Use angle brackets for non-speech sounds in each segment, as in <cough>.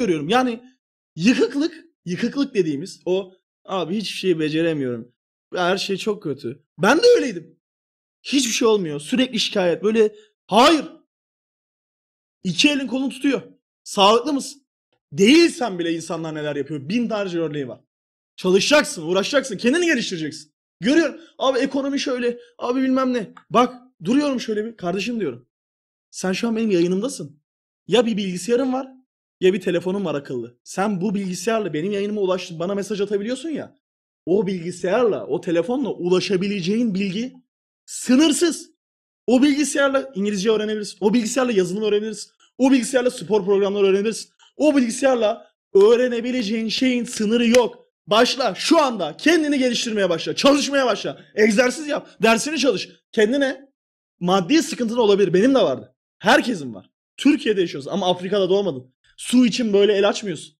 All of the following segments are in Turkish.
görüyorum. Yani yıkıklık, yıkıklık dediğimiz o abi hiçbir şey beceremiyorum. Her şey çok kötü. Ben de öyleydim. Hiçbir şey olmuyor. Sürekli şikayet. Böyle hayır. İki elin kolunu tutuyor. Sağlıklı mısın? Değilsen bile insanlar neler yapıyor. Bin tane örneği var. Çalışacaksın, uğraşacaksın, kendini geliştireceksin. Görüyorum. Abi ekonomi şöyle, abi bilmem ne. Bak duruyorum şöyle bir. Kardeşim diyorum. Sen şu an benim yayınımdasın. Ya bir bilgisayarın var ya bir telefonum var akıllı. Sen bu bilgisayarla benim yayınıma ulaştın, bana mesaj atabiliyorsun ya. O bilgisayarla, o telefonla ulaşabileceğin bilgi sınırsız. O bilgisayarla İngilizce öğrenebilirsin. O bilgisayarla yazılım öğrenebilirsin. O bilgisayarla spor programları öğrenebilirsin. O bilgisayarla öğrenebileceğin şeyin sınırı yok. Başla şu anda kendini geliştirmeye başla. Çalışmaya başla. Egzersiz yap. Dersini çalış. Kendine maddi sıkıntın olabilir. Benim de vardı. Herkesin var. Türkiye'de yaşıyoruz ama Afrika'da doğmadım. Su için böyle el açmıyorsun.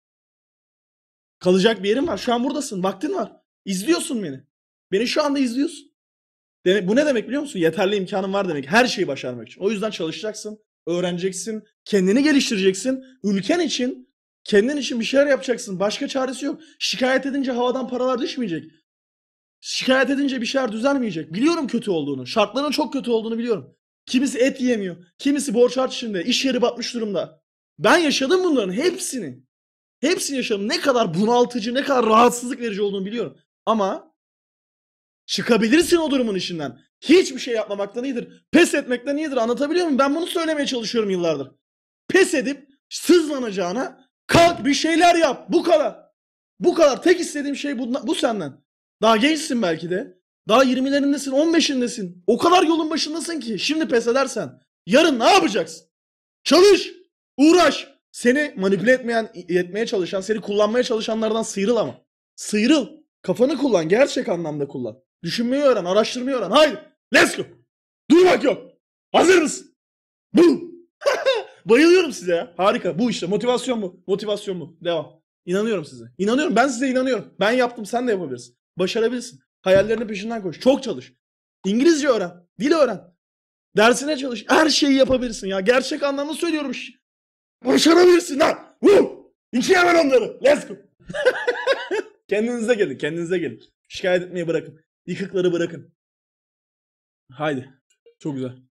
Kalacak bir yerin var. Şu an buradasın. Vaktin var. İzliyorsun beni. Beni şu anda izliyorsun. Demek, bu ne demek biliyor musun? Yeterli imkanın var demek. Her şeyi başarmak için. O yüzden çalışacaksın, öğreneceksin, kendini geliştireceksin. Ülken için, kendin için bir şeyler yapacaksın. Başka çaresi yok. Şikayet edince havadan paralar düşmeyecek. Şikayet edince bir şeyler düzelmeyecek. Biliyorum kötü olduğunu. Şartların çok kötü olduğunu biliyorum. Kimisi et yiyemiyor. Kimisi borç harç içinde. iş yeri batmış durumda. Ben yaşadım bunların hepsini. Hepsini yaşadım. Ne kadar bunaltıcı, ne kadar rahatsızlık verici olduğunu biliyorum. Ama çıkabilirsin o durumun içinden. Hiçbir şey yapmamaktan iyidir. Pes etmekten iyidir. Anlatabiliyor muyum? Ben bunu söylemeye çalışıyorum yıllardır. Pes edip sızlanacağına kalk bir şeyler yap. Bu kadar. Bu kadar. Tek istediğim şey bu, bu senden. Daha gençsin belki de. Daha 20'lerindesin, 15'indesin. O kadar yolun başındasın ki şimdi pes edersen yarın ne yapacaksın? Çalış. Uğraş. Seni manipüle etmeyen, etmeye çalışan, seni kullanmaya çalışanlardan sıyrıl ama. Sıyrıl. Kafanı kullan. Gerçek anlamda kullan. Düşünmeyi öğren, araştırmayı öğren. Haydi. Let's go. Durmak yok. Hazır mısın? Bu. <laughs> Bayılıyorum size ya. Harika. Bu işte. Motivasyon bu. Motivasyon bu. Devam. İnanıyorum size. İnanıyorum. Ben size inanıyorum. Ben yaptım. Sen de yapabilirsin. Başarabilirsin. Hayallerinin peşinden koş. Çok çalış. İngilizce öğren. Dil öğren. Dersine çalış. Her şeyi yapabilirsin ya. Gerçek anlamda söylüyorum. Başarabilirsin lan. woo İkiye ver onları. Let's go. <laughs> kendinize gelin. Kendinize gelin. Şikayet etmeyi bırakın. Yıkıkları bırakın. Haydi. Çok güzel.